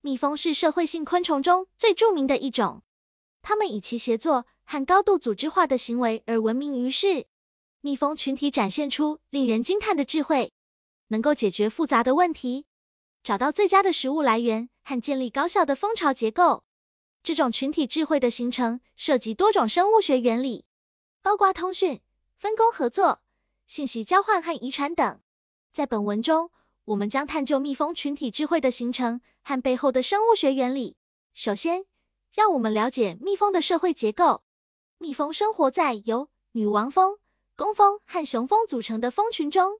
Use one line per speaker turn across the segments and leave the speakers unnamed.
蜜蜂是社会性昆虫中最著名的一种，它们以其协作和高度组织化的行为而闻名于世。蜜蜂群体展现出令人惊叹的智慧，能够解决复杂的问题，找到最佳的食物来源和建立高效的蜂巢结构。这种群体智慧的形成涉及多种生物学原理，包括通讯、分工合作、信息交换和遗传等。在本文中，我们将探究蜜蜂群体智慧的形成和背后的生物学原理。首先，让我们了解蜜蜂的社会结构。蜜蜂生活在由女王蜂、工蜂和雄蜂组成的蜂群中。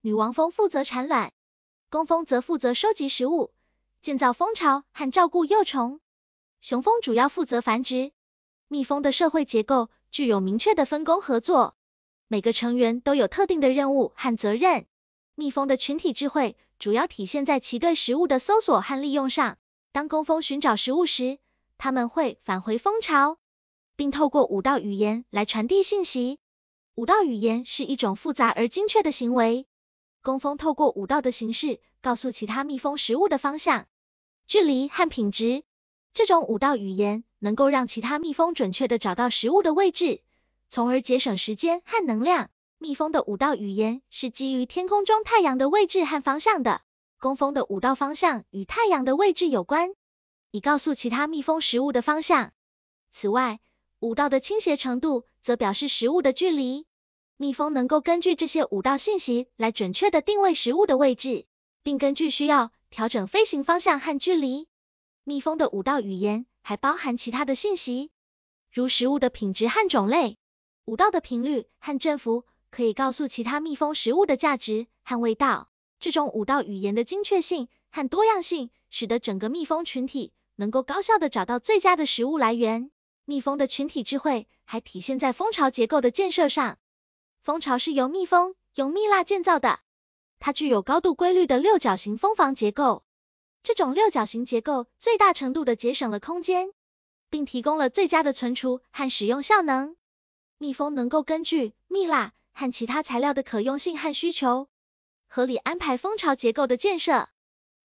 女王蜂负责产卵，工蜂则负责收集食物、建造蜂巢和照顾幼虫，雄蜂主要负责繁殖。蜜蜂的社会结构具有明确的分工合作，每个成员都有特定的任务和责任。蜜蜂的群体智慧主要体现在其对食物的搜索和利用上。当工蜂寻找食物时，它们会返回蜂巢，并透过五道语言来传递信息。五道语言是一种复杂而精确的行为，工蜂透过五道的形式告诉其他蜜蜂食物的方向、距离和品质。这种五道语言能够让其他蜜蜂准确的找到食物的位置，从而节省时间和能量。蜜蜂的五道语言是基于天空中太阳的位置和方向的。工蜂的五道方向与太阳的位置有关，以告诉其他蜜蜂食物的方向。此外，五道的倾斜程度则表示食物的距离。蜜蜂能够根据这些五道信息来准确的定位食物的位置，并根据需要调整飞行方向和距离。蜜蜂的五道语言还包含其他的信息，如食物的品质和种类、五道的频率和振幅。可以告诉其他蜜蜂食物的价值和味道。这种五道语言的精确性和多样性，使得整个蜜蜂群体能够高效地找到最佳的食物来源。蜜蜂的群体智慧还体现在蜂巢结构的建设上。蜂巢是由蜜蜂用蜜蜡建造的，它具有高度规律的六角形蜂房结构。这种六角形结构最大程度地节省了空间，并提供了最佳的存储和使用效能。蜜蜂能够根据蜜蜡。和其他材料的可用性和需求，合理安排蜂巢结构的建设，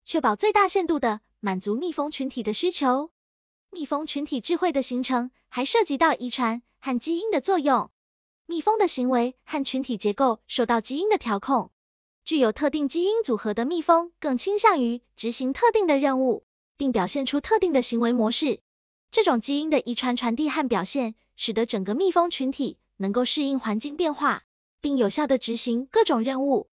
确保最大限度的满足蜜蜂群体的需求。蜜蜂群体智慧的形成还涉及到遗传和基因的作用。蜜蜂的行为和群体结构受到基因的调控，具有特定基因组合的蜜蜂更倾向于执行特定的任务，并表现出特定的行为模式。这种基因的遗传传递和表现，使得整个蜜蜂群体能够适应环境变化。并有效地执行各种任务。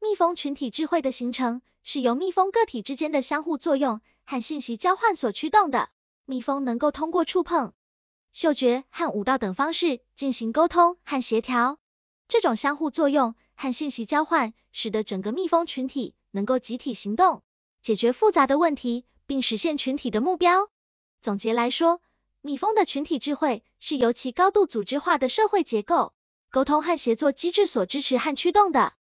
蜜蜂群体智慧的形成是由蜜蜂个体之间的相互作用和信息交换所驱动的。蜜蜂能够通过触碰、嗅觉和舞蹈等方式进行沟通和协调。这种相互作用和信息交换，使得整个蜜蜂群体能够集体行动，解决复杂的问题，并实现群体的目标。总结来说，蜜蜂的群体智慧是由其高度组织化的社会结构。沟通和协作机制所支持和驱动的，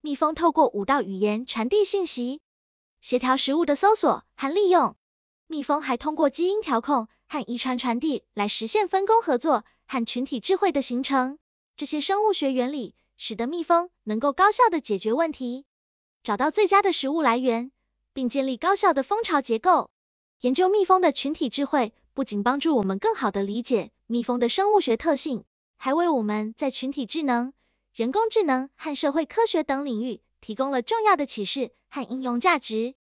蜜蜂透过五道语言传递信息，协调食物的搜索和利用。蜜蜂还通过基因调控和遗传传递来实现分工合作和群体智慧的形成。这些生物学原理使得蜜蜂能够高效的解决问题，找到最佳的食物来源，并建立高效的蜂巢结构。研究蜜蜂的群体智慧不仅帮助我们更好的理解蜜蜂的生物学特性。还为我们在群体智能、人工智能和社会科学等领域提供了重要的启示和应用价值。